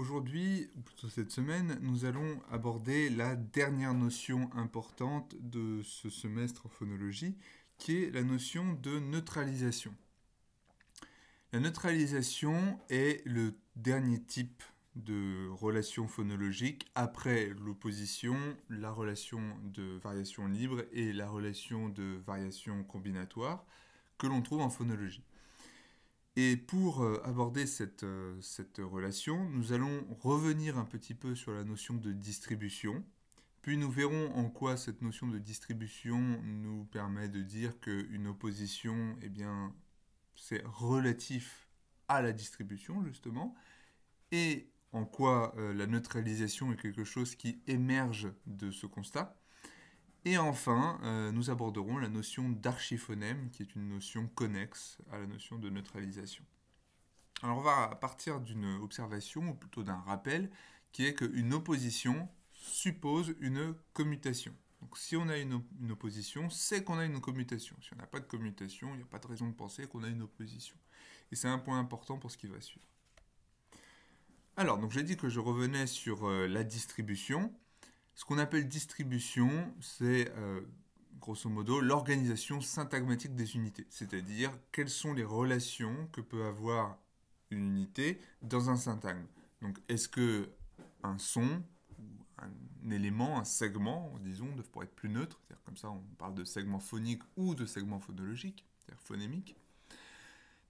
Aujourd'hui, ou plutôt cette semaine, nous allons aborder la dernière notion importante de ce semestre en phonologie, qui est la notion de neutralisation. La neutralisation est le dernier type de relation phonologique après l'opposition, la relation de variation libre et la relation de variation combinatoire que l'on trouve en phonologie. Et pour euh, aborder cette, euh, cette relation, nous allons revenir un petit peu sur la notion de distribution, puis nous verrons en quoi cette notion de distribution nous permet de dire qu'une opposition, eh bien, c'est relatif à la distribution, justement, et en quoi euh, la neutralisation est quelque chose qui émerge de ce constat. Et enfin, euh, nous aborderons la notion d'archiphonème, qui est une notion connexe à la notion de neutralisation. Alors on va partir d'une observation, ou plutôt d'un rappel, qui est qu'une opposition suppose une commutation. Donc si on a une, opposition, c'est qu'on a une commutation. Si on n'a pas de commutation, il n'y a pas de raison de penser qu'on a une opposition. Et c'est un point important pour ce qui va suivre. Alors, donc j'ai dit que je revenais sur euh, la distribution. Ce qu'on appelle distribution, c'est euh, grosso modo l'organisation syntagmatique des unités, c'est-à-dire quelles sont les relations que peut avoir une unité dans un syntagme. Donc est-ce que un son, un élément, un segment, disons, pour être plus neutre, comme ça on parle de segment phonique ou de segment phonologique, c'est-à-dire phonémique,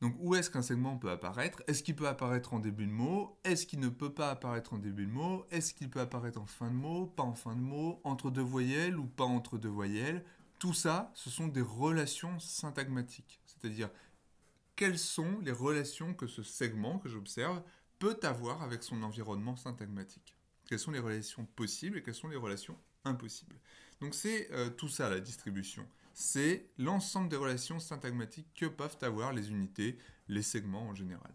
donc où est-ce qu'un segment peut apparaître Est-ce qu'il peut apparaître en début de mot Est-ce qu'il ne peut pas apparaître en début de mot Est-ce qu'il peut apparaître en fin de mot Pas en fin de mot Entre deux voyelles ou pas entre deux voyelles Tout ça, ce sont des relations syntagmatiques. C'est-à-dire, quelles sont les relations que ce segment que j'observe peut avoir avec son environnement syntagmatique Quelles sont les relations possibles et quelles sont les relations impossibles Donc c'est euh, tout ça la distribution c'est l'ensemble des relations syntagmatiques que peuvent avoir les unités, les segments en général.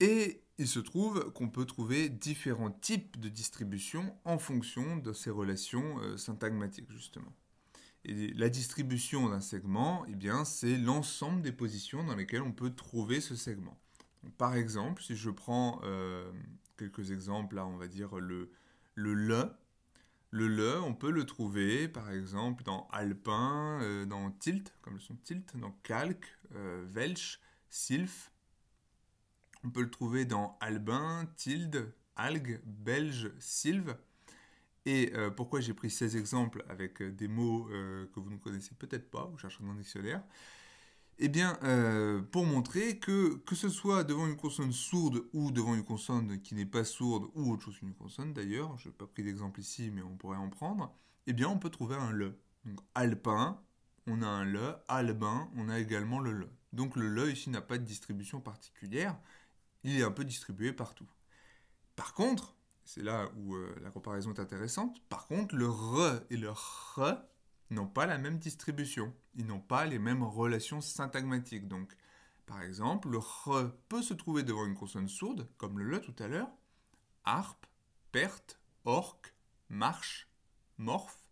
Et il se trouve qu'on peut trouver différents types de distributions en fonction de ces relations euh, syntagmatiques, justement. Et la distribution d'un segment, eh bien, c'est l'ensemble des positions dans lesquelles on peut trouver ce segment. par exemple, si je prends euh, quelques exemples, on va dire le, le le, le le, on peut le trouver par exemple dans alpin, euh, dans tilt, comme le son tilt, dans calque, euh, sylph. On peut le trouver dans albin, tilde, algue, belge, sylve. Et euh, pourquoi j'ai pris 16 exemples avec euh, des mots que vous ne connaissez peut-être pas, vous chercherez dans le dictionnaire eh bien, euh, pour montrer que, que ce soit devant une consonne sourde ou devant une consonne qui n'est pas sourde ou autre chose qu'une consonne d'ailleurs, je n'ai pas pris d'exemple ici, mais on pourrait en prendre, eh bien, on peut trouver un le. Donc, alpin, on a un le, albin, on a également le le. Donc, le le ici n'a pas de distribution particulière, il est un peu distribué partout. Par contre, c'est là où euh, la comparaison est intéressante, par contre, le re et le r n'ont pas la même distribution, ils n'ont pas les mêmes relations syntagmatiques. Donc, par exemple, le r peut se trouver devant une consonne sourde, comme le le tout à l'heure, harpe, perte, orque, marche, morphe.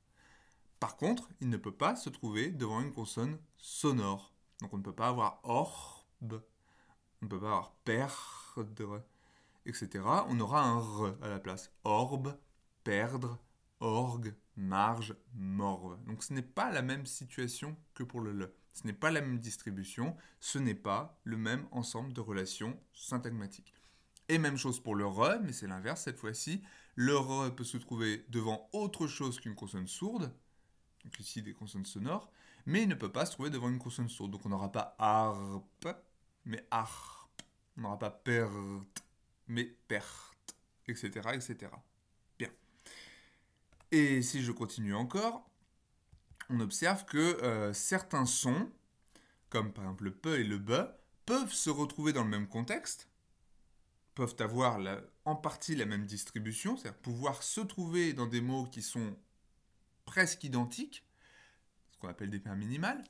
Par contre, il ne peut pas se trouver devant une consonne sonore. Donc on ne peut pas avoir orbe, on ne peut pas avoir perdre, etc. On aura un r à la place. Orbe, perdre, orgue, marge morve. Donc ce n'est pas la même situation que pour le le. Ce n'est pas la même distribution, ce n'est pas le même ensemble de relations syntagmatiques. Et même chose pour le re, mais c'est l'inverse cette fois-ci. Le re peut se trouver devant autre chose qu'une consonne sourde, donc ici des consonnes sonores, mais il ne peut pas se trouver devant une consonne sourde. Donc on n'aura pas harp, mais harp. On n'aura pas perte, mais perte, etc., etc. Et si je continue encore, on observe que euh, certains sons, comme par exemple le pe et le be, peuvent se retrouver dans le même contexte, peuvent avoir en partie la même distribution, c'est-à-dire pouvoir se trouver dans des mots qui sont presque identiques, ce qu'on appelle des paires minimales.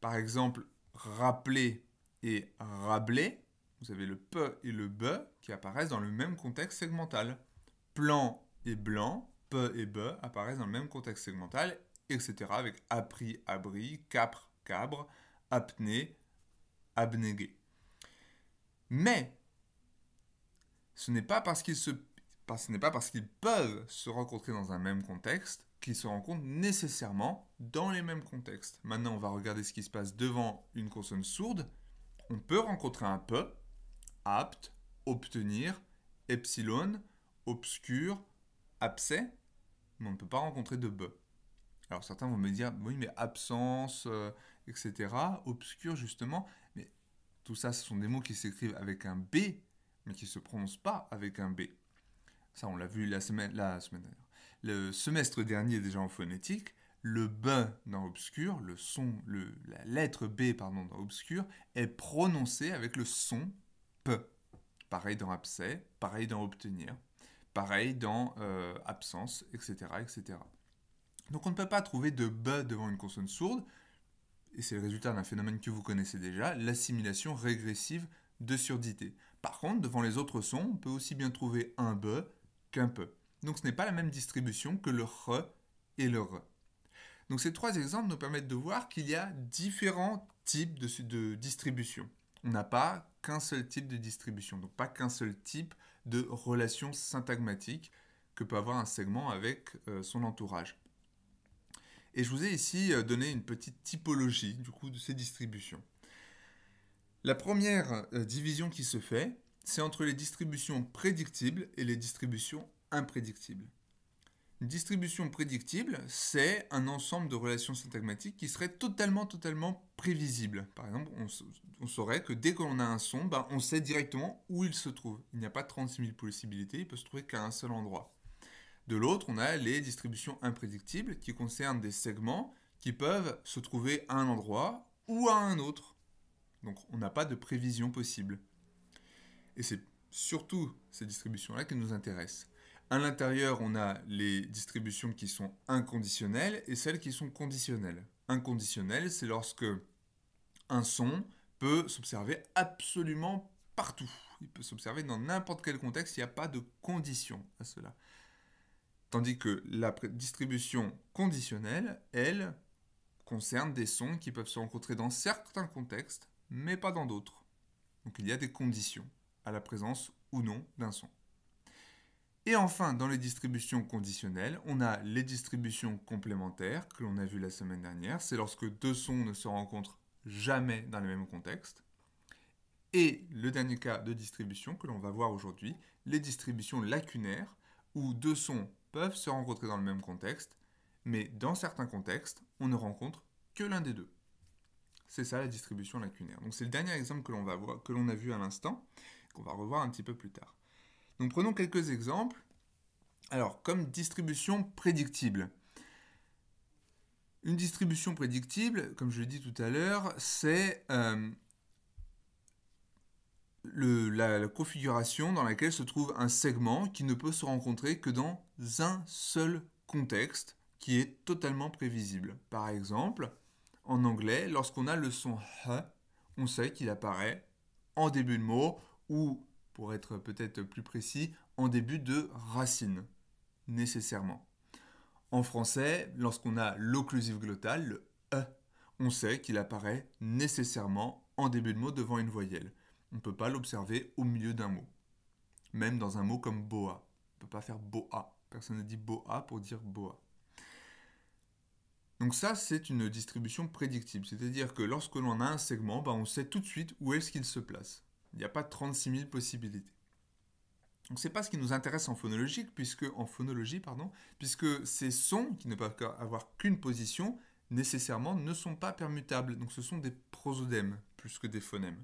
Par exemple, rappeler et rabler, vous avez le pe et le be qui apparaissent dans le même contexte segmental. Plan et blanc, Pe et B apparaissent dans le même contexte segmental, etc. avec appris, abri, capre, cabre, apné, abnégué. Mais ce n'est pas parce qu'ils se ce n'est pas parce qu'ils peuvent se rencontrer dans un même contexte qu'ils se rencontrent nécessairement dans les mêmes contextes. Maintenant, on va regarder ce qui se passe devant une consonne sourde. On peut rencontrer un peu, apte, obtenir, epsilon, obscur, abcès, mais on ne peut pas rencontrer de b ». Alors certains vont me dire, oui, mais absence, euh, etc., obscur justement, mais tout ça, ce sont des mots qui s'écrivent avec un B, mais qui ne se prononcent pas avec un B. Ça, on l'a vu la semaine, la semaine dernière. Le semestre dernier déjà en phonétique, le B dans obscur, le son, la lettre B pardon, dans obscur, est prononcée avec le son P. Pareil dans abcès, pareil dans obtenir. Pareil dans euh, absence, etc., etc. Donc on ne peut pas trouver de b devant une consonne sourde, et c'est le résultat d'un phénomène que vous connaissez déjà, l'assimilation régressive de surdité. Par contre, devant les autres sons, on peut aussi bien trouver un b qu'un p ». Donc ce n'est pas la même distribution que le r et le r. Donc ces trois exemples nous permettent de voir qu'il y a différents types de, de distribution. On n'a pas qu'un seul type de distribution, donc pas qu'un seul type de relations syntagmatiques que peut avoir un segment avec euh, son entourage. Et je vous ai ici euh, donné une petite typologie du coup de ces distributions. La première euh, division qui se fait, c'est entre les distributions prédictibles et les distributions imprédictibles. Une distribution prédictible, c'est un ensemble de relations syntagmatiques qui serait totalement, totalement prévisible. Par exemple, on, saurait que dès qu'on a un son, ben, on sait directement où il se trouve. Il n'y a pas 36 000 possibilités, il peut se trouver qu'à un seul endroit. De l'autre, on a les distributions imprédictibles qui concernent des segments qui peuvent se trouver à un endroit ou à un autre. Donc on n'a pas de prévision possible. Et c'est surtout ces distributions-là qui nous intéressent. À l'intérieur, on a les distributions qui sont inconditionnelles et celles qui sont conditionnelles. Inconditionnelles, c'est lorsque un son peut s'observer absolument partout. Il peut s'observer dans n'importe quel contexte, il n'y a pas de condition à cela. Tandis que la distribution conditionnelle, elle, concerne des sons qui peuvent se rencontrer dans certains contextes, mais pas dans d'autres. Donc il y a des conditions à la présence ou non d'un son. Et enfin, dans les distributions conditionnelles, on a les distributions complémentaires que l'on a vues la semaine dernière. C'est lorsque deux sons ne se rencontrent jamais dans le même contexte. Et le dernier cas de distribution que l'on va voir aujourd'hui, les distributions lacunaires, où deux sons peuvent se rencontrer dans le même contexte, mais dans certains contextes, on ne rencontre que l'un des deux. C'est ça la distribution lacunaire. Donc c'est le dernier exemple que l'on a vu à l'instant, qu'on va revoir un petit peu plus tard. Donc prenons quelques exemples. Alors, comme distribution prédictible. Une distribution prédictible, comme je l'ai dit tout à l'heure, c'est euh, la, la configuration dans laquelle se trouve un segment qui ne peut se rencontrer que dans un seul contexte qui est totalement prévisible. Par exemple, en anglais, lorsqu'on a le son h, on sait qu'il apparaît en début de mot ou pour être peut-être plus précis, en début de racine, nécessairement. En français, lorsqu'on a l'occlusive glottale, le E, on sait qu'il apparaît nécessairement en début de mot devant une voyelle. On ne peut pas l'observer au milieu d'un mot. Même dans un mot comme boa. On ne peut pas faire boa. Personne ne dit boa pour dire boa. Donc ça, c'est une distribution prédictible. C'est-à-dire que lorsque l'on a un segment, ben, on sait tout de suite où est-ce qu'il se place. Il n'y a pas 36 000 possibilités. Ce n'est pas ce qui nous intéresse en phonologie, puisque en phonologie, pardon, puisque ces sons qui ne peuvent avoir qu'une position nécessairement ne sont pas permutables. Donc ce sont des prosodèmes plus que des phonèmes.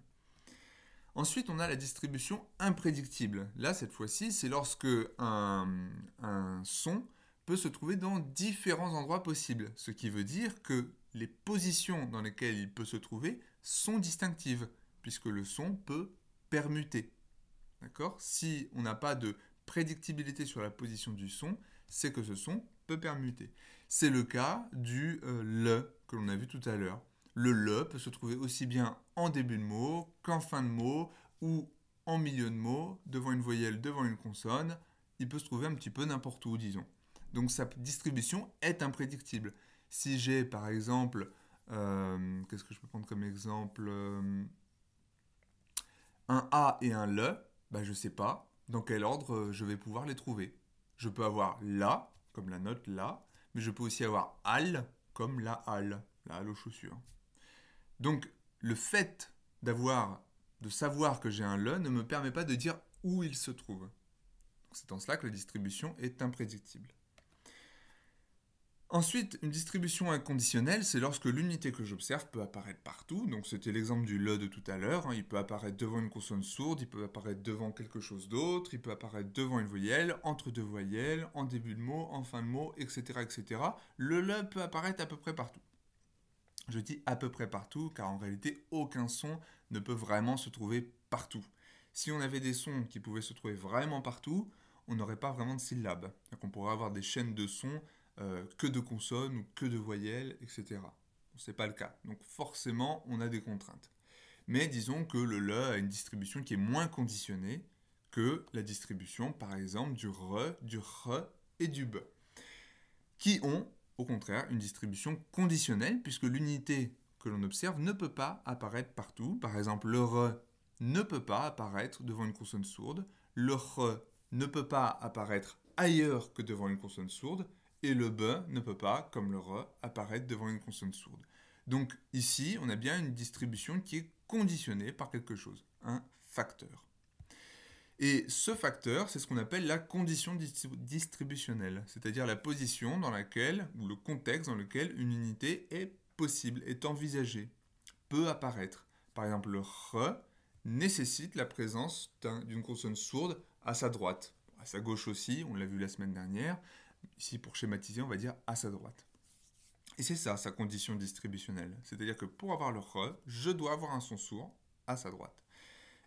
Ensuite, on a la distribution imprédictible. Là, cette fois-ci, c'est lorsque un son peut se trouver dans différents endroits possibles, ce qui veut dire que les positions dans lesquelles il peut se trouver sont distinctives puisque le son peut permuter. D'accord Si on n'a pas de prédictibilité sur la position du son, c'est que ce son peut permuter. C'est le cas du euh, le que l'on a vu tout à l'heure. Le le peut se trouver aussi bien en début de mot qu'en fin de mot ou en milieu de mot, devant une voyelle, devant une consonne. Il peut se trouver un petit peu n'importe où, disons. Donc sa distribution est imprédictible. Si j'ai par exemple, euh, qu'est-ce que je peux prendre comme exemple euh, un A et un le, bah, je ne sais pas dans quel ordre euh, je vais pouvoir les trouver. Je peux avoir la, comme la note la, mais je peux aussi avoir al, comme la halle, la AL aux chaussures. Donc le fait d'avoir, de savoir que j'ai un le ne me permet pas de dire où il se trouve. C'est en cela que la distribution est imprédictible. Ensuite, une distribution inconditionnelle, c'est lorsque l'unité que j'observe peut apparaître partout. Donc c'était l'exemple du le de tout à l'heure. Hein. Il peut apparaître devant une consonne sourde, il peut apparaître devant quelque chose d'autre, il peut apparaître devant une voyelle, entre deux voyelles, en début de mot, en fin de mot, etc. etc. Le le peut apparaître à peu près partout. Je dis à peu près partout, car en réalité, aucun son ne peut vraiment se trouver partout. Si on avait des sons qui pouvaient se trouver vraiment partout, on n'aurait pas vraiment de syllabes. on pourrait avoir des chaînes de sons euh, que de consonnes ou que de voyelles, etc. Ce n'est pas le cas. Donc forcément, on a des contraintes. Mais disons que le le a une distribution qui est moins conditionnée que la distribution, par exemple, du re, du re et du be, qui ont, au contraire, une distribution conditionnelle, puisque l'unité que l'on observe ne peut pas apparaître partout. Par exemple, le re ne peut pas apparaître devant une consonne sourde, le re ne peut pas apparaître ailleurs que devant une consonne sourde, et le b ne peut pas, comme le R, apparaître devant une consonne sourde. Donc ici, on a bien une distribution qui est conditionnée par quelque chose, un facteur. Et ce facteur, c'est ce qu'on appelle la condition distributionnelle, c'est-à-dire la position dans laquelle, ou le contexte dans lequel une unité est possible, est envisagée, peut apparaître. Par exemple, le r nécessite la présence d'une consonne sourde à sa droite, à sa gauche aussi, on l'a vu la semaine dernière, ici pour schématiser, on va dire à sa droite. Et c'est ça sa condition distributionnelle. C'est-à-dire que pour avoir le r, e, je dois avoir un son sourd à sa droite.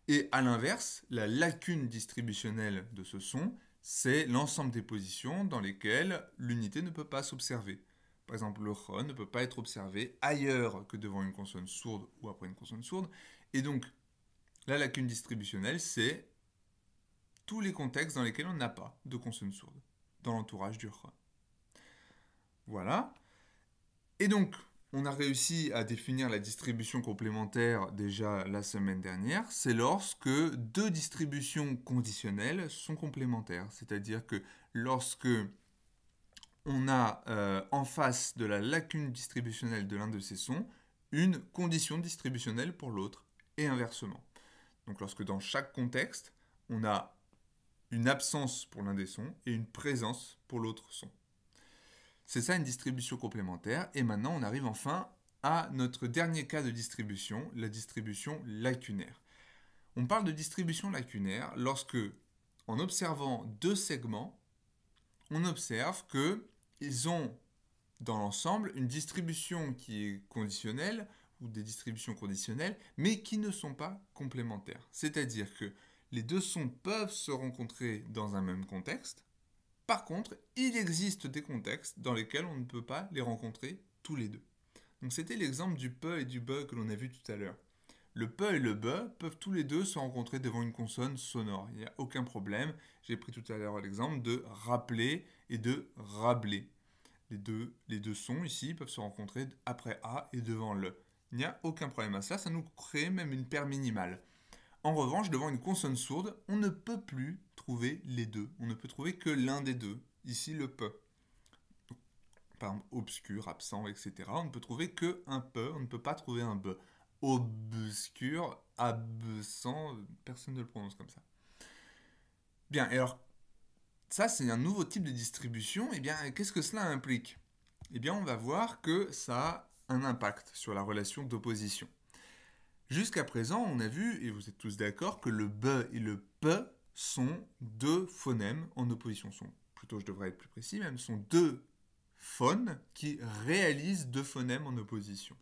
Et à l'inverse, la lacune distributionnelle de ce son, c'est l'ensemble des positions dans lesquelles l'unité ne peut pas s'observer. Par exemple, le r e ne peut pas être observé ailleurs que devant une consonne sourde ou après une consonne sourde. Et donc, la lacune distributionnelle, c'est tous les contextes dans lesquels on n'a pas de consonne sourde l'entourage du Voilà. Et donc, on a réussi à définir la distribution complémentaire déjà la semaine dernière. C'est lorsque deux distributions conditionnelles sont complémentaires. C'est-à-dire que lorsque on a euh, en face de la lacune distributionnelle de l'un de ces sons une condition distributionnelle pour l'autre et inversement. Donc lorsque dans chaque contexte, on a une absence pour l'un des sons et une présence pour l'autre son. C'est ça une distribution complémentaire. Et maintenant, on arrive enfin à notre dernier cas de distribution, la distribution lacunaire. On parle de distribution lacunaire lorsque, en observant deux segments, on observe qu'ils ont dans l'ensemble une distribution qui est conditionnelle ou des distributions conditionnelles, mais qui ne sont pas complémentaires. C'est-à-dire que les deux sons peuvent se rencontrer dans un même contexte. Par contre, il existe des contextes dans lesquels on ne peut pas les rencontrer tous les deux. Donc c'était l'exemple du pe et du b e que l'on a vu tout à l'heure. Le pe et le b e peuvent tous les deux se rencontrer devant une consonne sonore. Il n'y a aucun problème. J'ai pris tout à l'heure l'exemple de rappeler et de rabler. Les deux, les deux sons ici peuvent se rencontrer après A et devant le. Il n'y a aucun problème à ça, ça nous crée même une paire minimale. En revanche, devant une consonne sourde, on ne peut plus trouver les deux. On ne peut trouver que l'un des deux. Ici, le peu. Par exemple, obscur, absent, etc. On ne peut trouver que un peu. On ne peut pas trouver un b. Obscur, absent, personne ne le prononce comme ça. Bien, et alors, ça c'est un nouveau type de distribution. Et eh bien, qu'est-ce que cela implique Eh bien, on va voir que ça a un impact sur la relation d'opposition. Jusqu'à présent, on a vu, et vous êtes tous d'accord, que le B et le P sont deux phonèmes en opposition Plutôt, je devrais être plus précis même, sont deux phones qui réalisent deux phonèmes en opposition.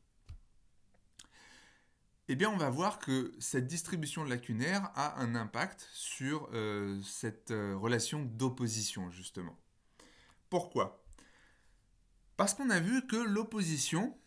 Eh bien, on va voir que cette distribution lacunaire a un impact sur euh, cette euh, relation d'opposition, justement. Pourquoi Parce qu'on a vu que l'opposition,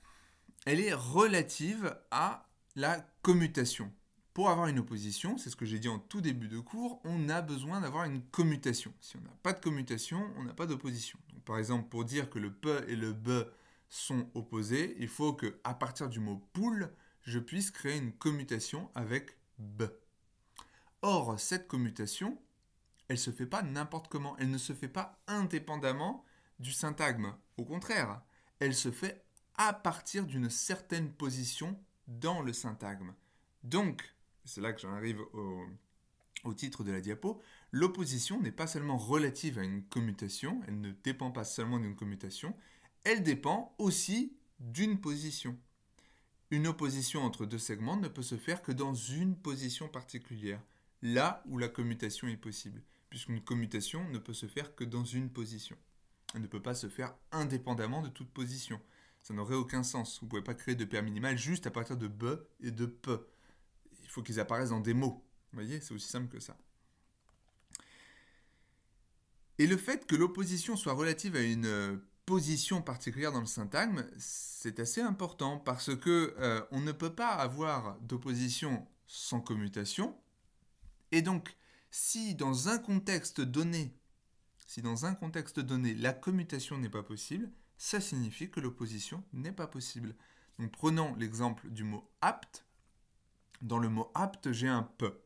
elle est relative à la commutation. Pour avoir une opposition, c'est ce que j'ai dit en tout début de cours, on a besoin d'avoir une commutation. Si on n'a pas de commutation, on n'a pas d'opposition. par exemple, pour dire que le pe et le be sont opposés, il faut que à partir du mot poule, je puisse créer une commutation avec b. Or, cette commutation, elle se fait pas n'importe comment, elle ne se fait pas indépendamment du syntagme. Au contraire, elle se fait à partir d'une certaine position dans le syntagme. Donc, c'est là que j'en arrive au, au titre de la diapo, l'opposition n'est pas seulement relative à une commutation, elle ne dépend pas seulement d'une commutation, elle dépend aussi d'une position. Une opposition entre deux segments ne peut se faire que dans une position particulière, là où la commutation est possible, puisqu'une commutation ne peut se faire que dans une position. Elle ne peut pas se faire indépendamment de toute position ça n'aurait aucun sens. Vous ne pouvez pas créer de paire minimale juste à partir de b et de p. Il faut qu'ils apparaissent dans des mots. Vous voyez, c'est aussi simple que ça. Et le fait que l'opposition soit relative à une euh, position particulière dans le syntagme, c'est assez important parce que euh, on ne peut pas avoir d'opposition sans commutation. Et donc, si dans un contexte donné, si dans un contexte donné, la commutation n'est pas possible, ça signifie que l'opposition n'est pas possible. Donc prenons l'exemple du mot apte. Dans le mot apte, j'ai un peu.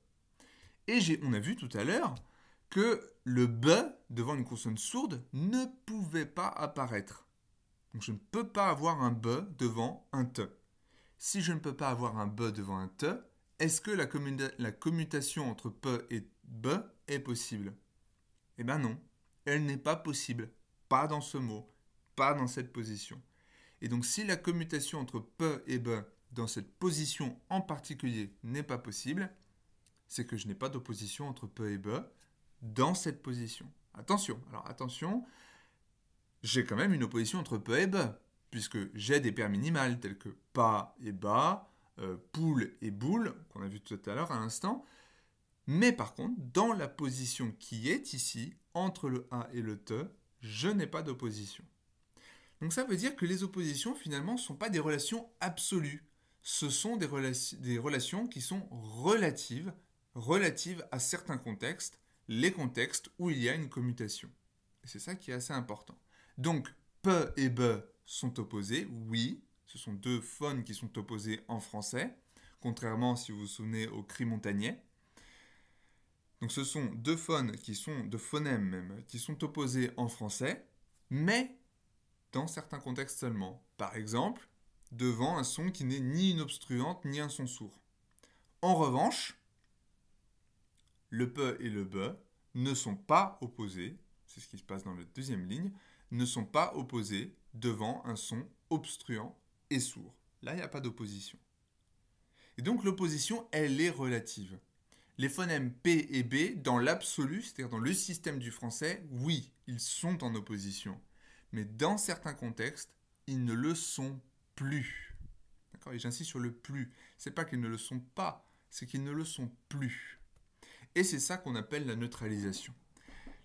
Et on a vu tout à l'heure que le b devant une consonne sourde ne pouvait pas apparaître. Donc je ne peux pas avoir un b devant un te. Si je ne peux pas avoir un b devant un te, est-ce que la, la, commutation entre p et b est possible Eh bien non, elle n'est pas possible, pas dans ce mot pas dans cette position. Et donc si la commutation entre peu et b ben dans cette position en particulier n'est pas possible, c'est que je n'ai pas d'opposition entre peu et b ben dans cette position. Attention, alors attention, j'ai quand même une opposition entre peu et b ben, puisque j'ai des paires minimales telles que pas et bas, euh, poule et boule, qu'on a vu tout à l'heure à l'instant. Mais par contre, dans la position qui est ici, entre le A et le T, je n'ai pas d'opposition. Donc ça veut dire que les oppositions, finalement, ne sont pas des relations absolues. Ce sont des, relations, des relations qui sont relatives, relatives à certains contextes, les contextes où il y a une commutation. C'est ça qui est assez important. Donc, pe et be sont opposés, oui, ce sont deux phones qui sont opposés en français, contrairement, si vous vous souvenez, au cri montagnais. Donc ce sont deux phones qui sont, de phonèmes même, qui sont opposés en français, mais dans certains contextes seulement. Par exemple, devant un son qui n'est ni une obstruante ni un son sourd. En revanche, le p et le b ne sont pas opposés, c'est ce qui se passe dans la deuxième ligne, ne sont pas opposés devant un son obstruant et sourd. Là, il n'y a pas d'opposition. Et donc l'opposition, elle est relative. Les phonèmes P et B, dans l'absolu, c'est-à-dire dans le système du français, oui, ils sont en opposition mais dans certains contextes, ils ne le sont plus. D'accord Et j'insiste sur le plus. n'est pas qu'ils ne le sont pas, c'est qu'ils ne le sont plus. Et c'est ça qu'on appelle la neutralisation.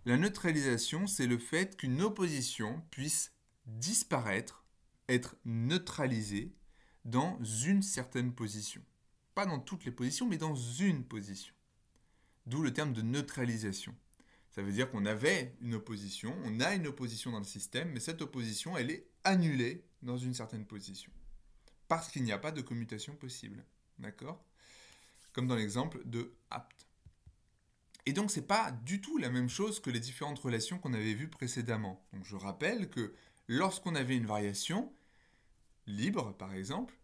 La neutralisation, c'est le fait qu'une opposition puisse disparaître, être neutralisée dans une certaine position. Pas dans toutes les positions, mais dans une position. D'où le terme de neutralisation. Ça veut dire qu'on avait une opposition, on a une opposition dans le système, mais cette opposition, elle est annulée dans une certaine position. Parce qu'il n'y a pas de commutation possible. D'accord Comme dans l'exemple de apt. Et donc, c'est pas du tout la même chose que les différentes relations qu'on avait vues précédemment. Donc, je rappelle que lorsqu'on avait une variation, libre par exemple,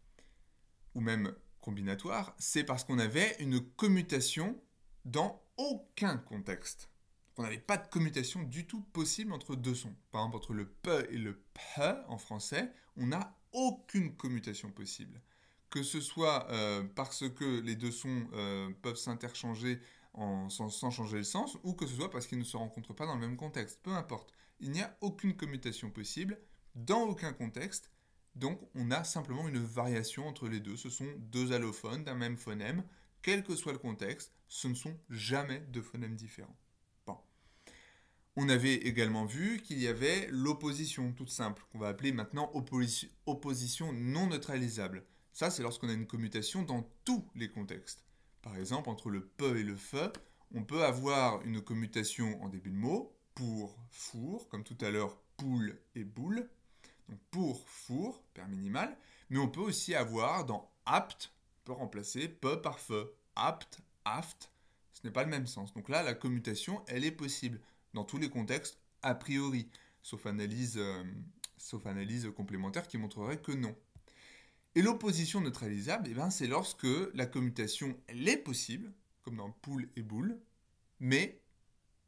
ou même combinatoire, c'est parce qu'on avait une commutation dans aucun contexte on n'avait pas de commutation du tout possible entre deux sons. Par exemple, entre le p et le p en français, on n'a aucune commutation possible. Que ce soit euh, parce que les deux sons euh, peuvent s'interchanger sans, sans changer le sens, ou que ce soit parce qu'ils ne se rencontrent pas dans le même contexte, peu importe. Il n'y a aucune commutation possible, dans aucun contexte, donc on a simplement une variation entre les deux. Ce sont deux allophones d'un même phonème, quel que soit le contexte, ce ne sont jamais deux phonèmes différents. On avait également vu qu'il y avait l'opposition toute simple, qu'on va appeler maintenant opposition non neutralisable. Ça, c'est lorsqu'on a une commutation dans tous les contextes. Par exemple, entre le peu et le feu, on peut avoir une commutation en début de mot, pour four, comme tout à l'heure poule et boule, donc pour four, père minimal, mais on peut aussi avoir dans apt, on peut remplacer peu par feu apt, aft, ce n'est pas le même sens. Donc là, la commutation, elle est possible dans tous les contextes, a priori, euh, sauf analyse, complémentaire qui montrerait que non. Et l'opposition neutralisable, eh ben, c'est lorsque la commutation est possible, comme dans poule et boule, mais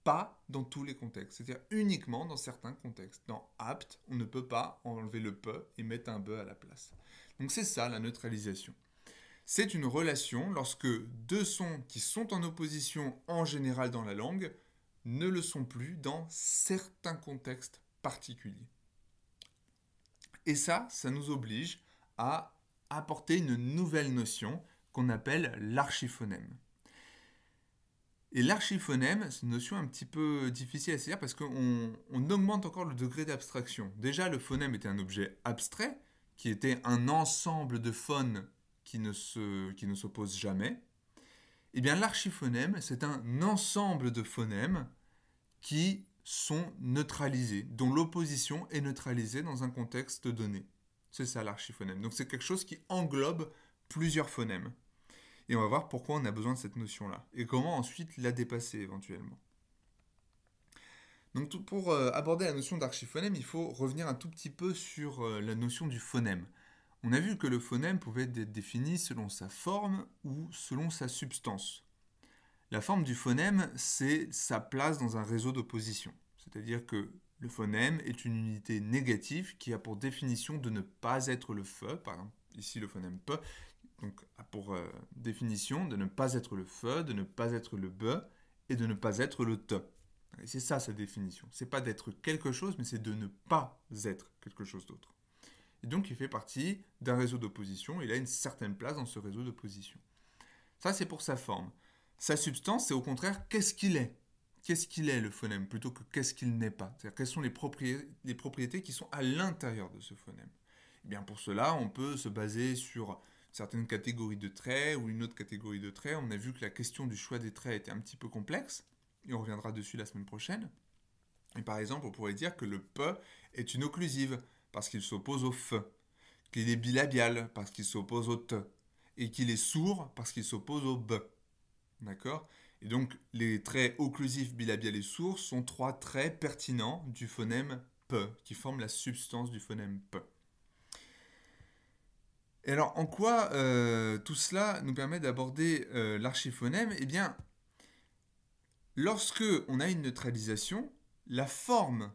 pas dans tous les contextes, c'est-à-dire uniquement dans certains contextes. Dans apt, on ne peut pas enlever le peu et mettre un b à la place. Donc c'est ça la neutralisation. C'est une relation lorsque deux sons qui sont en opposition en général dans la langue ne le sont plus dans certains contextes particuliers. Et ça, ça nous oblige à apporter une nouvelle notion qu'on appelle l'archiphonème. Et l'archiphonème, c'est une notion un petit peu difficile à saisir parce qu'on augmente encore le degré d'abstraction. Déjà, le phonème était un objet abstrait qui était un ensemble de phones qui ne s'opposent jamais. Et eh bien, l'archiphonème, c'est un ensemble de phonèmes qui sont neutralisés, dont l'opposition est neutralisée dans un contexte donné. C'est ça l'archiphonème. Donc c'est quelque chose qui englobe plusieurs phonèmes. Et on va voir pourquoi on a besoin de cette notion-là, et comment ensuite la dépasser éventuellement. Donc pour euh, aborder la notion d'archiphonème, il faut revenir un tout petit peu sur euh, la notion du phonème. On a vu que le phonème pouvait être défini selon sa forme ou selon sa substance. La forme du phonème, c'est sa place dans un réseau d'opposition. C'est-à-dire que le phonème est une unité négative qui a pour définition de ne pas être le feu, par exemple ici le phonème p, donc a pour euh, définition de ne pas être le feu, de ne pas être le b, et de ne pas être le te. c'est ça sa définition. C'est pas d'être quelque chose, mais c'est de ne pas être quelque chose d'autre. Et donc il fait partie d'un réseau d'opposition, il a une certaine place dans ce réseau d'opposition. Ça c'est pour sa forme. Sa substance, c'est au contraire qu'est-ce qu'il est. Qu'est-ce qu'il est, le phonème, plutôt que qu'est-ce qu'il n'est pas. C'est-à-dire quelles sont les propriétés, qui sont à l'intérieur de ce phonème. Et eh bien pour cela, on peut se baser sur certaines catégories de traits ou une autre catégorie de traits. On a vu que la question du choix des traits était un petit peu complexe, et on reviendra dessus la semaine prochaine. Et par exemple, on pourrait dire que le P est une occlusive, parce qu'il s'oppose au F, qu'il est bilabial, parce qu'il s'oppose au T, et qu'il est sourd, parce qu'il s'oppose au B. D'accord Et donc, les traits occlusifs bilabiales et sourds sont trois traits pertinents du phonème P, qui forment la substance du phonème P. Et alors, en quoi euh, tout cela nous permet d'aborder euh, l'archiphonème Eh bien, lorsque on a une neutralisation, la forme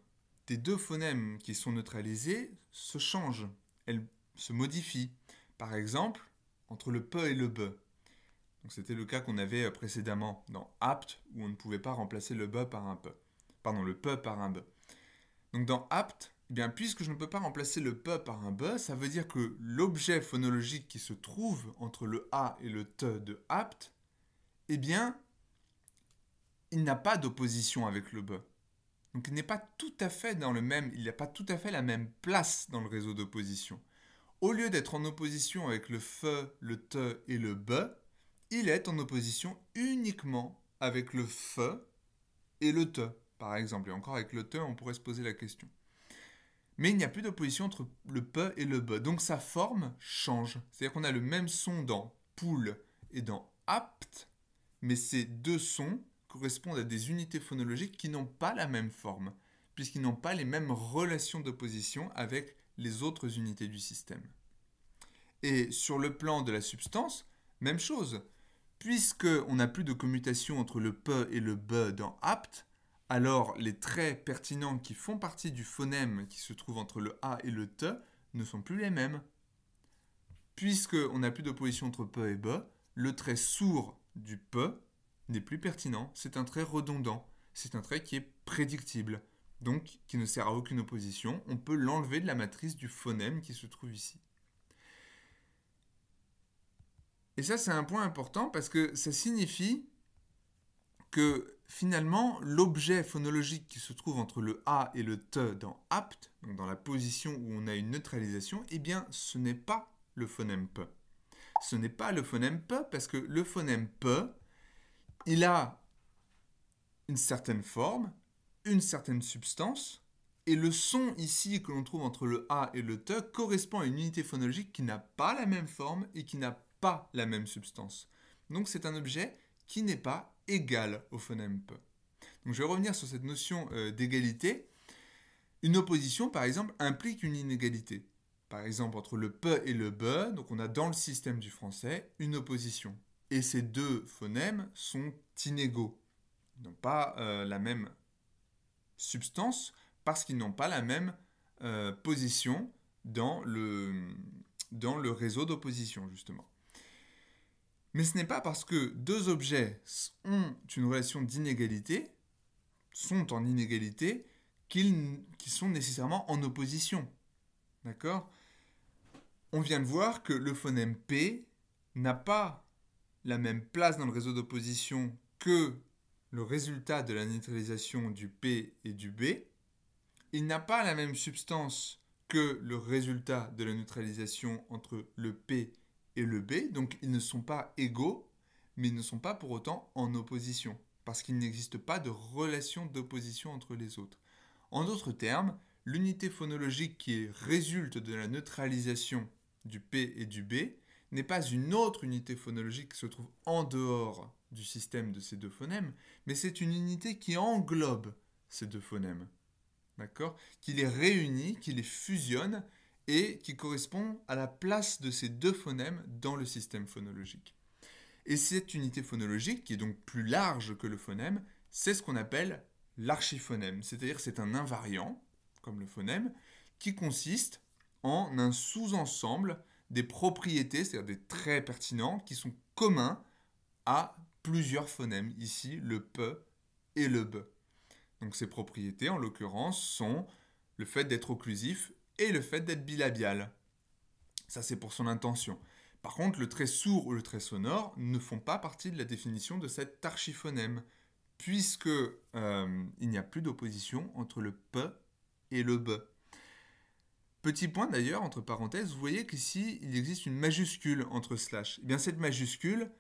des deux phonèmes qui sont neutralisés se change, elle se modifie. Par exemple, entre le P et le B, c'était le cas qu'on avait euh, précédemment dans apt, où on ne pouvait pas remplacer le be par un peu. Pardon, le peu par un b Donc dans apt, eh bien, puisque je ne peux pas remplacer le peu par un b ça veut dire que l'objet phonologique qui se trouve entre le a et le te de apt, eh bien, il n'a pas d'opposition avec le be. Donc il n'est pas tout à fait dans le même, il a pas tout à fait la même place dans le réseau d'opposition. Au lieu d'être en opposition avec le fe, le te et le be, il est en opposition uniquement avec le fe et le te, par exemple. Et encore avec le te, on pourrait se poser la question. Mais il n'y a plus d'opposition entre le pe et le be. Donc sa forme change. C'est-à-dire qu'on a le même son dans poule et dans apt, mais ces deux sons correspondent à des unités phonologiques qui n'ont pas la même forme, puisqu'ils n'ont pas les mêmes relations d'opposition avec les autres unités du système. Et sur le plan de la substance, même chose on n'a plus de commutation entre le p et le b dans apt, alors les traits pertinents qui font partie du phonème qui se trouve entre le a et le t ne sont plus les mêmes. Puisqu'on n'a plus d'opposition entre p et b, le trait sourd du p n'est plus pertinent, c'est un trait redondant, c'est un trait qui est prédictible, donc qui ne sert à aucune opposition, on peut l'enlever de la matrice du phonème qui se trouve ici. Et ça, c'est un point important parce que ça signifie que finalement, l'objet phonologique qui se trouve entre le A et le T dans apt, donc dans la position où on a une neutralisation, eh bien, ce n'est pas le phonème P. Ce n'est pas le phonème P parce que le phonème P, il a une certaine forme, une certaine substance, et le son ici que l'on trouve entre le A et le T correspond à une unité phonologique qui n'a pas la même forme et qui n'a la même substance. Donc c'est un objet qui n'est pas égal au phonème P. Donc je vais revenir sur cette notion euh, d'égalité. Une opposition, par exemple, implique une inégalité. Par exemple, entre le P et le B, donc on a dans le système du français une opposition. Et ces deux phonèmes sont inégaux. Ils n'ont pas euh, la même substance parce qu'ils n'ont pas la même euh, position dans le, dans le réseau d'opposition, justement. Mais ce n'est pas parce que deux objets ont une relation d'inégalité, sont en inégalité, qu'ils sont nécessairement en opposition. D'accord On vient de voir que le phonème P n'a pas la même place dans le réseau d'opposition que le résultat de la neutralisation du P et du B. Il n'a pas la même substance que le résultat de la neutralisation entre le P et et le B, donc ils ne sont pas égaux, mais ils ne sont pas pour autant en opposition, parce qu'il n'existe pas de relation d'opposition entre les autres. En d'autres termes, l'unité phonologique qui résulte de la neutralisation du P et du B n'est pas une autre unité phonologique qui se trouve en dehors du système de ces deux phonèmes, mais c'est une unité qui englobe ces deux phonèmes. D'accord Qui les réunit, qui les fusionne et qui correspond à la place de ces deux phonèmes dans le système phonologique. Et cette unité phonologique, qui est donc plus large que le phonème, c'est ce qu'on appelle l'archiphonème, c'est-à-dire c'est un invariant, comme le phonème, qui consiste en un sous-ensemble des propriétés, c'est-à-dire des traits pertinents, qui sont communs à plusieurs phonèmes, ici le p et le b ». Donc ces propriétés, en l'occurrence, sont le fait d'être occlusif et le fait d'être bilabial. Ça, c'est pour son intention. Par contre, le trait sourd ou le trait sonore ne font pas partie de la définition de cet archiphonème, puisque euh, il n'y a plus d'opposition entre le p et le b. Petit point d'ailleurs, entre parenthèses, vous voyez qu'ici, il existe une majuscule entre slash. Et eh bien, cette majuscule,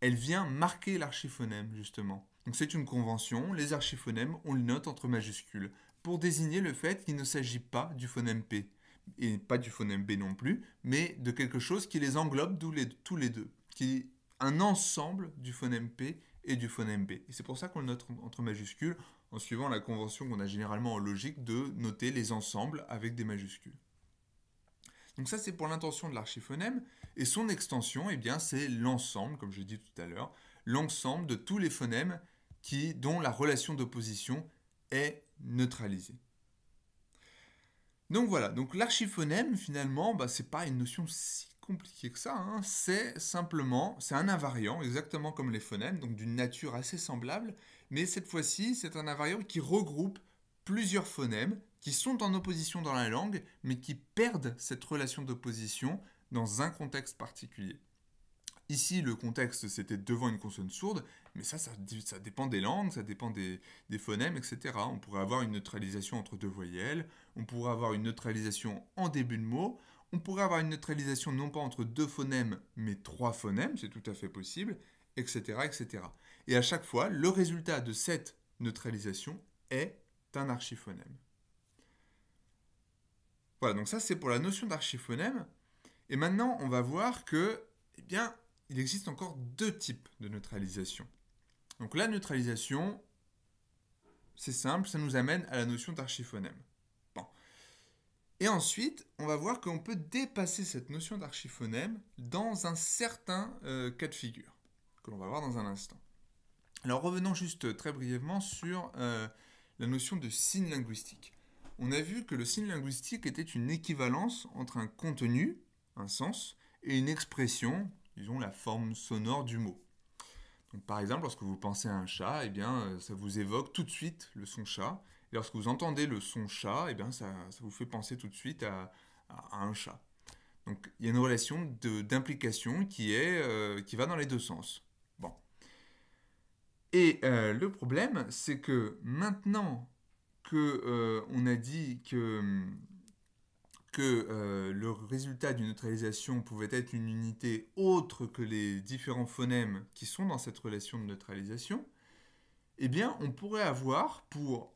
elle vient marquer l'archiphonème, justement. Donc c'est une convention, les archiphonèmes, on les note entre majuscules pour désigner le fait qu'il ne s'agit pas du phonème P, et pas du phonème B non plus, mais de quelque chose qui les englobe tous les deux, qui est un ensemble du phonème P et du phonème B. Et c'est pour ça qu'on le note entre majuscules, en suivant la convention qu'on a généralement en logique de noter les ensembles avec des majuscules. Donc ça, c'est pour l'intention de l'archiphonème, et son extension, eh bien, c'est l'ensemble, comme je l'ai tout à l'heure, l'ensemble de tous les phonèmes qui, dont la relation d'opposition est neutralisé. Donc voilà, donc l'archiphonème finalement, bah, c'est pas une notion si compliquée que ça, hein. c'est simplement, c'est un invariant, exactement comme les phonèmes, donc d'une nature assez semblable, mais cette fois-ci c'est un invariant qui regroupe plusieurs phonèmes qui sont en opposition dans la langue, mais qui perdent cette relation d'opposition dans un contexte particulier. Ici, le contexte, c'était devant une consonne sourde, mais ça, ça, dépend des langues, ça dépend des, phonèmes, etc. On pourrait avoir une neutralisation entre deux voyelles, on pourrait avoir une neutralisation en début de mot, on pourrait avoir une neutralisation non pas entre deux phonèmes, mais trois phonèmes, c'est tout à fait possible, etc., etc. Et à chaque fois, le résultat de cette neutralisation est un archiphonème. Voilà, donc ça c'est pour la notion d'archiphonème. Et maintenant, on va voir que, eh bien, il existe encore deux types de neutralisation. Donc la neutralisation, c'est simple, ça nous amène à la notion d'archiphonème. Et ensuite, on va voir qu'on peut dépasser cette notion d'archiphonème dans un certain euh, cas de figure, que l'on va voir dans un instant. Alors revenons juste très brièvement sur euh, la notion de signe linguistique. On a vu que le signe linguistique était une équivalence entre un contenu, un sens, et une expression, ils ont la forme sonore du mot. Donc, par exemple, lorsque vous pensez à un chat, eh bien, euh, ça vous évoque tout de suite le son chat. Et lorsque vous entendez le son chat, eh bien, ça, vous fait penser tout de suite à, un chat. Donc il y a une relation d'implication qui, euh, qui va dans les deux sens. Bon. Et euh, le problème, c'est que maintenant que on a dit que hum, que euh, le résultat d'une neutralisation pouvait être une unité autre que les différents phonèmes qui sont dans cette relation de neutralisation, eh bien, on pourrait avoir pour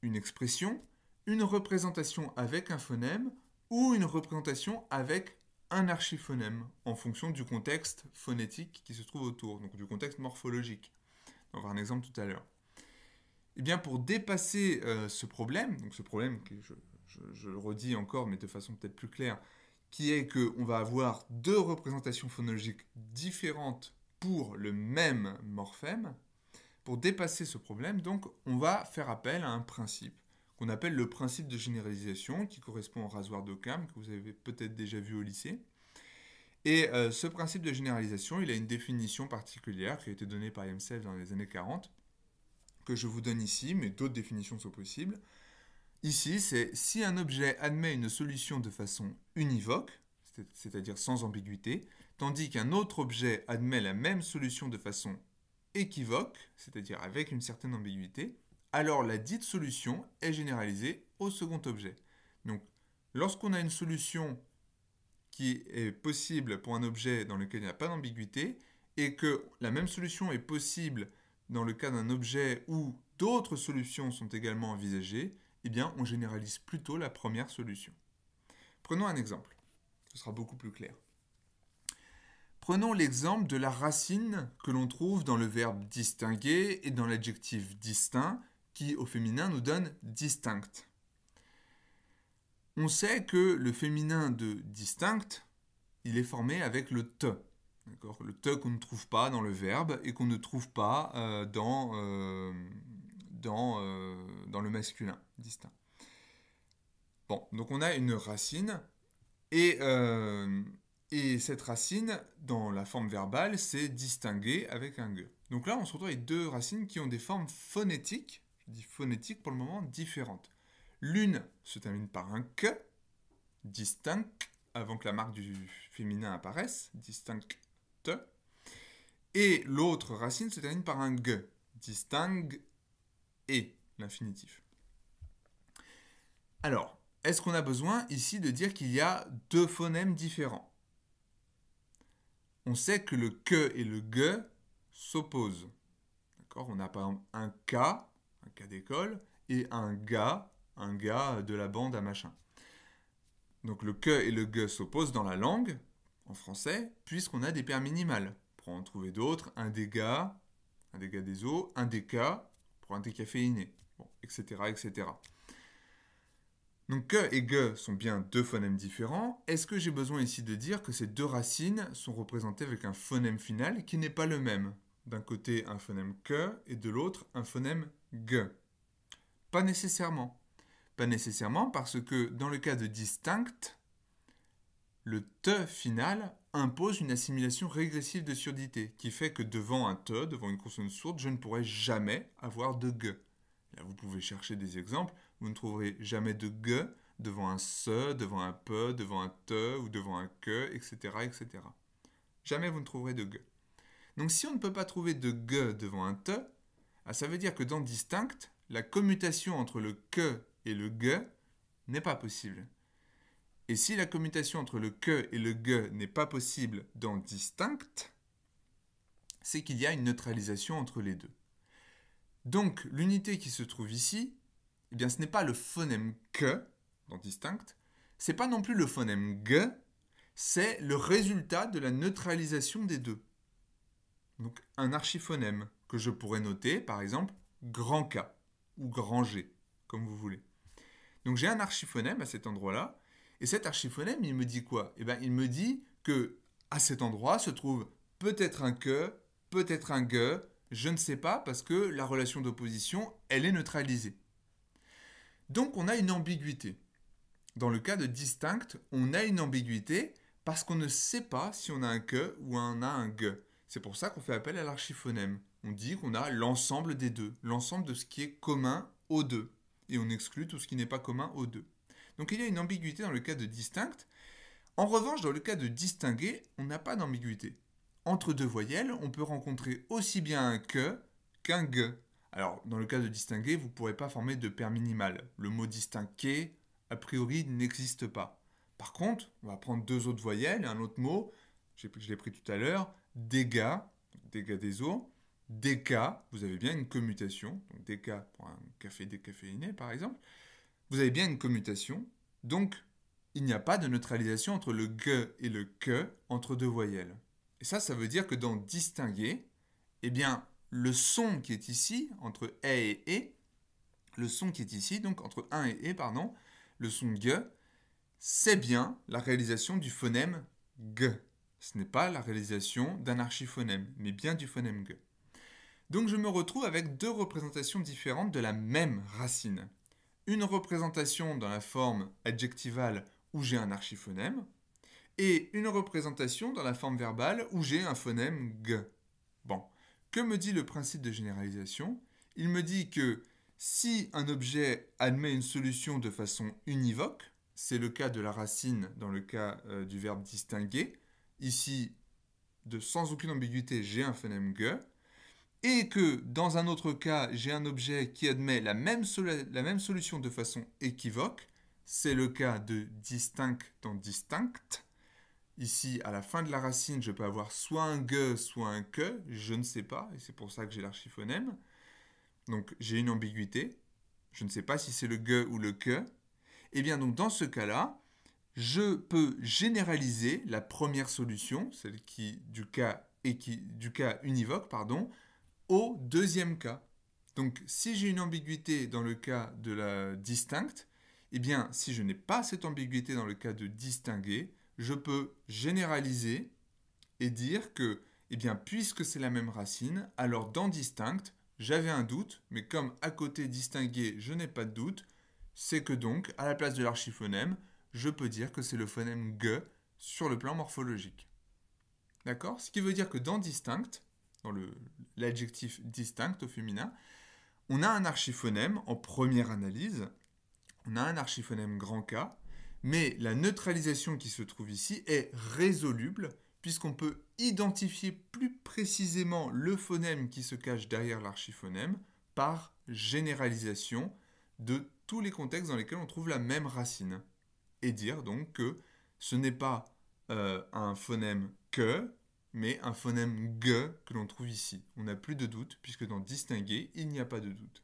une expression une représentation avec un phonème ou une représentation avec un archiphonème en fonction du contexte phonétique qui se trouve autour, donc du contexte morphologique. On va voir un exemple tout à l'heure. Eh bien, pour dépasser euh, ce problème, donc ce problème que je je, le redis encore, mais de façon peut-être plus claire, qui est qu'on va avoir deux représentations phonologiques différentes pour le même morphème. Pour dépasser ce problème, donc, on va faire appel à un principe qu'on appelle le principe de généralisation, qui correspond au rasoir d'Occam, que vous avez peut-être déjà vu au lycée. Et euh, ce principe de généralisation, il a une définition particulière qui a été donnée par Yemsev dans les années 40, que je vous donne ici, mais d'autres définitions sont possibles. Ici, c'est si un objet admet une solution de façon univoque, c'est-à-dire sans ambiguïté, tandis qu'un autre objet admet la même solution de façon équivoque, c'est-à-dire avec une certaine ambiguïté, alors la dite solution est généralisée au second objet. Donc, lorsqu'on a une solution qui est possible pour un objet dans lequel il n'y a pas d'ambiguïté, et que la même solution est possible dans le cas d'un objet où d'autres solutions sont également envisagées, eh bien, on généralise plutôt la première solution. Prenons un exemple, ce sera beaucoup plus clair. Prenons l'exemple de la racine que l'on trouve dans le verbe distinguer et dans l'adjectif distinct qui au féminin nous donne distinct. On sait que le féminin de distinct, il est formé avec le te. Le te qu'on ne trouve pas dans le verbe et qu'on ne trouve pas euh, dans, euh, dans, euh, dans le masculin distinct. Bon, donc on a une racine, et, euh, et cette racine, dans la forme verbale, c'est distingué avec un g. Donc là, on se retrouve avec deux racines qui ont des formes phonétiques, je dis phonétiques pour le moment, différentes. L'une se termine par un que, distinct, avant que la marque du féminin apparaisse, distincte, et l'autre racine se termine par un g, Distinct l'infinitif. Alors, est-ce qu'on a besoin ici de dire qu'il y a deux phonèmes différents On sait que le que et le gue » s'opposent. D'accord On a par exemple un cas » un cas d'école, et un gars » un gars de la bande à machin. Donc le que et le gue » s'opposent dans la langue, en français, puisqu'on a des paires minimales. Pour en trouver d'autres, un dégât, un dégât des eaux, un des cas, des un décaféiné, etc., etc. Donc que et ge sont bien deux phonèmes différents. Est-ce que j'ai besoin ici de dire que ces deux racines sont représentées avec un phonème final qui n'est pas le même D'un côté un phonème que et de l'autre un phonème ge. Pas nécessairement. Pas nécessairement parce que dans le cas de distinct, le te final impose une assimilation régressive de surdité, qui fait que devant un te, devant une consonne sourde, je ne pourrai jamais avoir de g. Là, vous pouvez chercher des exemples, vous ne trouverez jamais de g devant un se, devant un PE, devant un te ou devant un que, etc., etc. Jamais vous ne trouverez de g. Donc si on ne peut pas trouver de g devant un te, ah, ça veut dire que dans distinct, la commutation entre le que et le g n'est pas possible. Et si la commutation entre le que et le g n'est pas possible dans distinct, c'est qu'il y a une neutralisation entre les deux. Donc l'unité qui se trouve ici, eh bien, ce n'est pas le phonème que dans distinct, c'est pas non plus le phonème g, c'est le résultat de la neutralisation des deux. Donc un archiphonème que je pourrais noter par exemple grand K ou grand G, comme vous voulez. Donc j'ai un archiphonème à cet endroit-là et cet archiphonème, il me dit quoi Eh bien, il me dit que à cet endroit se trouve peut-être un que, peut-être un gue ». je ne sais pas, parce que la relation d'opposition, elle est neutralisée. Donc on a une ambiguïté. Dans le cas de distinct, on a une ambiguïté parce qu'on ne sait pas si on a un que ou on a un gue ». C'est pour ça qu'on fait appel à l'archiphonème. On dit qu'on a l'ensemble des deux, l'ensemble de ce qui est commun aux deux. Et on exclut tout ce qui n'est pas commun aux deux. Donc il y a une ambiguïté dans le cas de distinct. En revanche, dans le cas de distinguer, on n'a pas d'ambiguïté. Entre deux voyelles, on peut rencontrer aussi bien un que qu'un g. Alors, dans le cas de distinguer, vous ne pourrez pas former de paire minimale. Le mot distinguer, a priori, n'existe pas. Par contre, on va prendre deux autres voyelles, un autre mot, je l'ai pris tout à l'heure, dégâts, dégâts des eaux, dégâts, vous avez bien une commutation, donc dégâts pour un café décaféiné par exemple, vous avez bien une commutation, donc il n'y a pas de neutralisation entre le g » et le que entre deux voyelles. Et ça, ça veut dire que dans distinguer, eh bien, le son qui est ici, entre e et e, le son qui est ici, donc entre 1 et e, pardon, le son g », c'est bien la réalisation du phonème g. Ce n'est pas la réalisation d'un archiphonème, mais bien du phonème g. Donc je me retrouve avec deux représentations différentes de la même racine une représentation dans la forme adjectivale où j'ai un archiphonème, et une représentation dans la forme verbale où j'ai un phonème g. Bon, que me dit le principe de généralisation Il me dit que si un objet admet une solution de façon univoque, c'est le cas de la racine dans le cas euh, du verbe distinguer, ici, de sans aucune ambiguïté, j'ai un phonème g, et que dans un autre cas, j'ai un objet qui admet la même, solution de façon équivoque, c'est le cas de distinct dans distinct. Ici, à la fin de la racine, je peux avoir soit un g, soit un que, je ne sais pas, et c'est pour ça que j'ai l'archiphonème. Donc j'ai une ambiguïté, je ne sais pas si c'est le ge ou le que. Et eh bien donc dans ce cas-là, je peux généraliser la première solution, celle qui du cas, du cas univoque, pardon, au deuxième cas. Donc si j'ai une ambiguïté dans le cas de la distincte, eh bien si je n'ai pas cette ambiguïté dans le cas de distinguer, je peux généraliser et dire que eh bien puisque c'est la même racine, alors dans distincte, j'avais un doute, mais comme à côté distinguer, je n'ai pas de doute, c'est que donc à la place de l'archiphonème, je peux dire que c'est le phonème g sur le plan morphologique. D'accord Ce qui veut dire que dans distincte, dans l'adjectif distinct au féminin, on a un archiphonème en première analyse, on a un archiphonème grand K, mais la neutralisation qui se trouve ici est résoluble puisqu'on peut identifier plus précisément le phonème qui se cache derrière l'archiphonème par généralisation de tous les contextes dans lesquels on trouve la même racine. Et dire donc que ce n'est pas euh, un phonème que, mais un phonème g que l'on trouve ici. On n'a plus de doute, puisque dans distinguer, il n'y a pas de doute.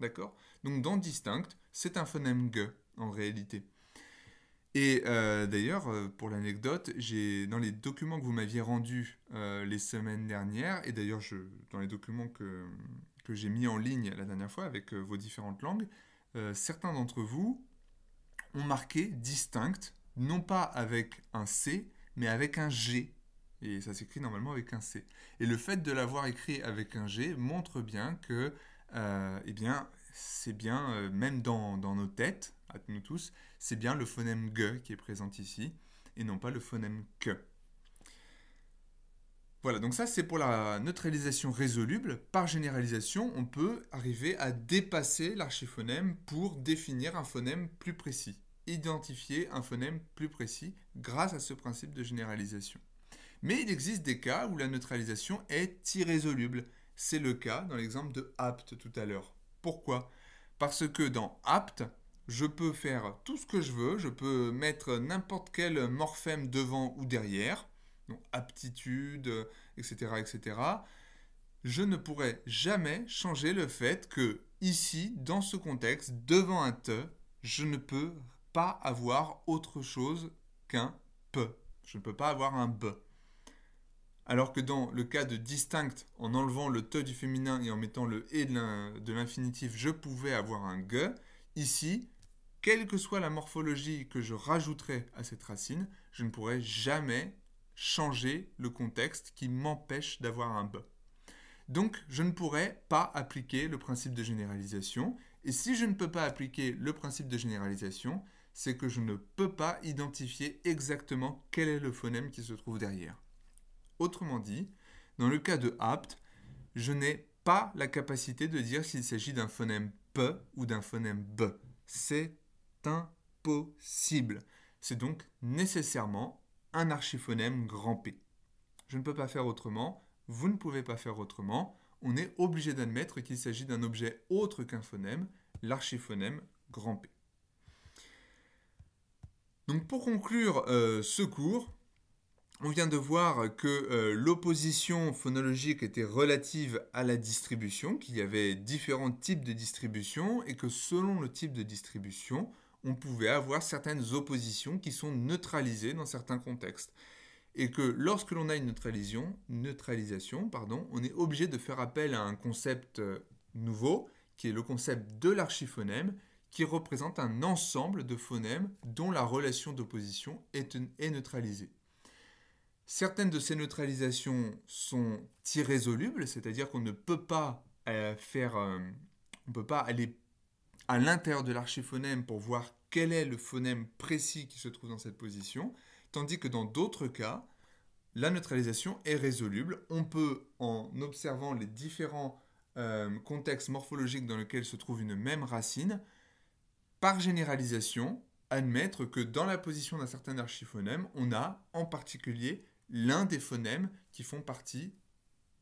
D'accord Donc dans distinct, c'est un phonème g en réalité. Et euh, d'ailleurs, euh, pour l'anecdote, dans les documents que vous m'aviez rendus euh, les semaines dernières, et d'ailleurs dans les documents que, j'ai mis en ligne la dernière fois avec vos différentes langues, certains d'entre vous ont marqué distinct, non pas avec un C, mais avec un G et ça s'écrit normalement avec un C. Et le fait de l'avoir écrit avec un G montre bien que, euh, eh bien, c'est bien, euh, même dans, nos têtes, à nous tous, c'est bien le phonème G qui est présent ici, et non pas le phonème que. Voilà, donc ça c'est pour la neutralisation résoluble. Par généralisation, on peut arriver à dépasser l'archiphonème pour définir un phonème plus précis, identifier un phonème plus précis grâce à ce principe de généralisation. Mais il existe des cas où la neutralisation est irrésoluble. C'est le cas dans l'exemple de apt tout à l'heure. Pourquoi Parce que dans apt, je peux faire tout ce que je veux, je peux mettre n'importe quel morphème devant ou derrière, donc aptitude, etc., euh, etc. Je ne pourrai jamais changer le fait que ici, dans ce contexte, devant un te, je ne peux pas avoir autre chose qu'un p. Je ne peux pas avoir un b alors que dans le cas de distinct, en enlevant le te du féminin et en mettant le e » de l'infinitif, je pouvais avoir un -g. ici, quelle que soit la morphologie que je rajouterai à cette racine, je ne pourrais jamais changer le contexte qui m'empêche d'avoir un b. Donc, je ne pourrais pas appliquer le principe de généralisation. Et si je ne peux pas appliquer le principe de généralisation, c'est que je ne peux pas identifier exactement quel est le phonème qui se trouve derrière. Autrement dit, dans le cas de apt, je n'ai pas la capacité de dire s'il s'agit d'un phonème p ou d'un phonème b. C'est impossible. C'est donc nécessairement un archiphonème grand P. Je ne peux pas faire autrement, vous ne pouvez pas faire autrement, on est obligé d'admettre qu'il s'agit d'un objet autre qu'un phonème, l'archiphonème grand P. Donc pour conclure euh, ce cours, on vient de voir que euh, l'opposition phonologique était relative à la distribution, qu'il y avait différents types de distribution et que selon le type de distribution, on pouvait avoir certaines oppositions qui sont neutralisées dans certains contextes. Et que lorsque l'on a une neutralisation, on est obligé de faire appel à un concept euh, nouveau, qui est le concept de l'archiphonème, qui représente un ensemble de phonèmes dont la relation d'opposition est neutralisée. Certaines de ces neutralisations sont irrésolubles, c'est-à-dire qu'on ne peut pas euh, faire, euh, peut pas aller à l'intérieur de l'archiphonème pour voir quel est le phonème précis qui se trouve dans cette position, tandis que dans d'autres cas, la neutralisation est résoluble. On peut, en observant les différents euh, contextes morphologiques dans lesquels se trouve une même racine, par généralisation, admettre que dans la position d'un certain archiphonème, on a en particulier l'un des phonèmes qui font partie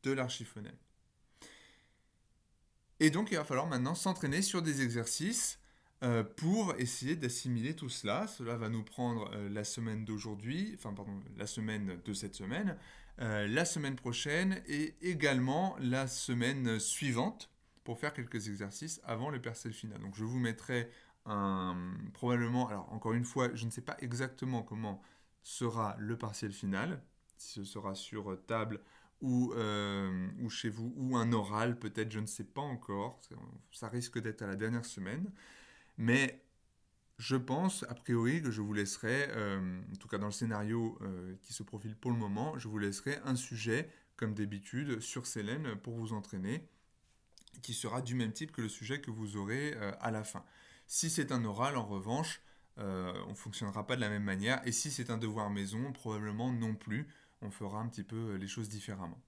de l'archiphonème. Et donc il va falloir maintenant s'entraîner sur des exercices euh, pour essayer d'assimiler tout cela. Cela va nous prendre euh, la semaine d'aujourd'hui, enfin pardon, la semaine de cette semaine, euh, la semaine prochaine et également la semaine suivante pour faire quelques exercices avant le final Donc je vous mettrai probablement, alors encore une fois, je ne sais pas exactement comment sera le partiel final, si ce sera sur euh, table euh, ou, chez vous, ou un oral peut-être, je ne sais pas encore, euh, ça risque d'être à la dernière semaine, mais je pense, a priori, que je vous laisserai, en tout cas dans le scénario qui se profile pour le moment, je vous laisserai un sujet, comme d'habitude, sur Célène pour vous entraîner, qui sera du même type que le sujet que vous aurez à la fin. Si c'est un oral, en revanche, on ne fonctionnera pas de la même manière, et si c'est un devoir maison, probablement non plus, on fera un petit peu euh, les choses différemment.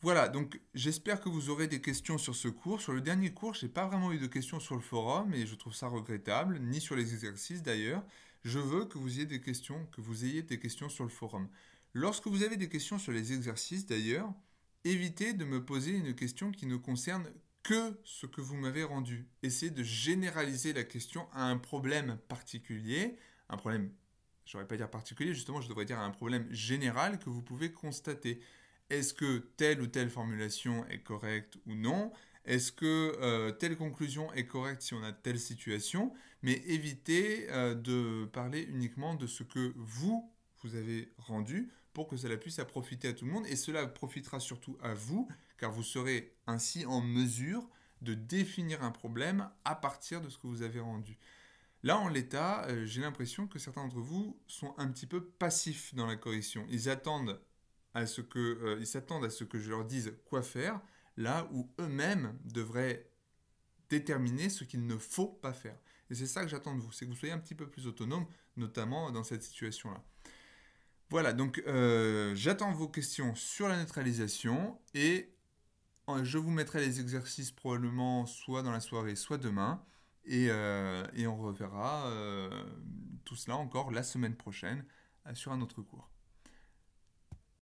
Voilà, donc j'espère que vous aurez des questions sur ce cours. Sur le dernier cours, j'ai pas vraiment eu de questions sur le forum et je trouve ça regrettable, ni sur les exercices d'ailleurs. Je veux que vous ayez des questions, que vous ayez des questions sur le forum. Lorsque vous avez des questions sur les exercices d'ailleurs, évitez de me poser une question qui ne concerne que ce que vous m'avez rendu. Essayez de généraliser la question à un problème particulier, un problème je j'aurais pas dire particulier, justement, je devrais dire un problème général que vous pouvez constater. Est-ce que telle ou telle formulation est correcte ou non Est-ce que euh, telle conclusion est correcte si on a telle situation Mais évitez euh, de parler uniquement de ce que vous, vous avez rendu pour que cela puisse à profiter à tout le monde. Et cela profitera surtout à vous, car vous serez ainsi en mesure de définir un problème à partir de ce que vous avez rendu. Là, en l'état, euh, j'ai l'impression que certains d'entre vous sont un petit peu passifs dans la correction. Ils attendent à ce que, euh, s'attendent à ce que je leur dise quoi faire, là où eux-mêmes devraient déterminer ce qu'il ne faut pas faire. Et c'est ça que j'attends de vous, c'est que vous soyez un petit peu plus autonome, notamment dans cette situation-là. Voilà, donc euh, j'attends vos questions sur la neutralisation et je vous mettrai les exercices probablement soit dans la soirée, soit demain. Euh, et, on reverra euh, tout cela encore la semaine prochaine euh, sur un autre cours.